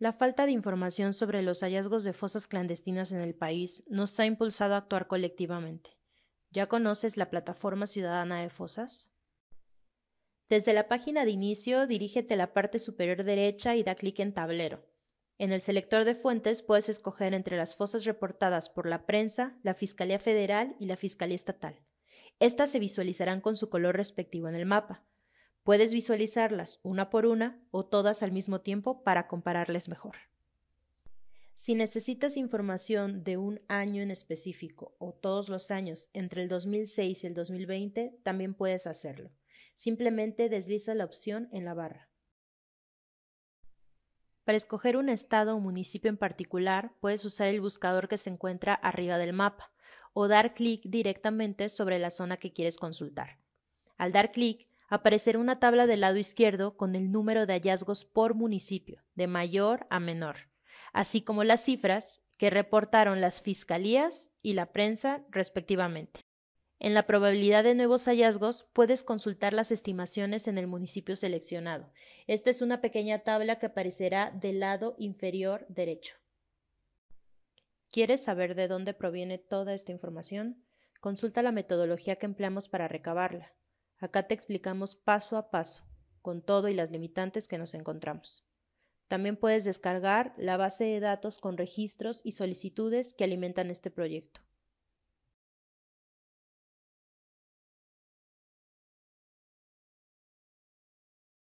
La falta de información sobre los hallazgos de fosas clandestinas en el país nos ha impulsado a actuar colectivamente. ¿Ya conoces la plataforma ciudadana de fosas? Desde la página de inicio, dirígete a la parte superior derecha y da clic en tablero. En el selector de fuentes puedes escoger entre las fosas reportadas por la prensa, la Fiscalía Federal y la Fiscalía Estatal. Estas se visualizarán con su color respectivo en el mapa. Puedes visualizarlas una por una o todas al mismo tiempo para compararles mejor. Si necesitas información de un año en específico o todos los años entre el 2006 y el 2020, también puedes hacerlo. Simplemente desliza la opción en la barra. Para escoger un estado o municipio en particular, puedes usar el buscador que se encuentra arriba del mapa o dar clic directamente sobre la zona que quieres consultar. Al dar clic, aparecerá una tabla del lado izquierdo con el número de hallazgos por municipio, de mayor a menor, así como las cifras que reportaron las fiscalías y la prensa respectivamente. En la probabilidad de nuevos hallazgos puedes consultar las estimaciones en el municipio seleccionado. Esta es una pequeña tabla que aparecerá del lado inferior derecho. ¿Quieres saber de dónde proviene toda esta información? Consulta la metodología que empleamos para recabarla. Acá te explicamos paso a paso, con todo y las limitantes que nos encontramos. También puedes descargar la base de datos con registros y solicitudes que alimentan este proyecto.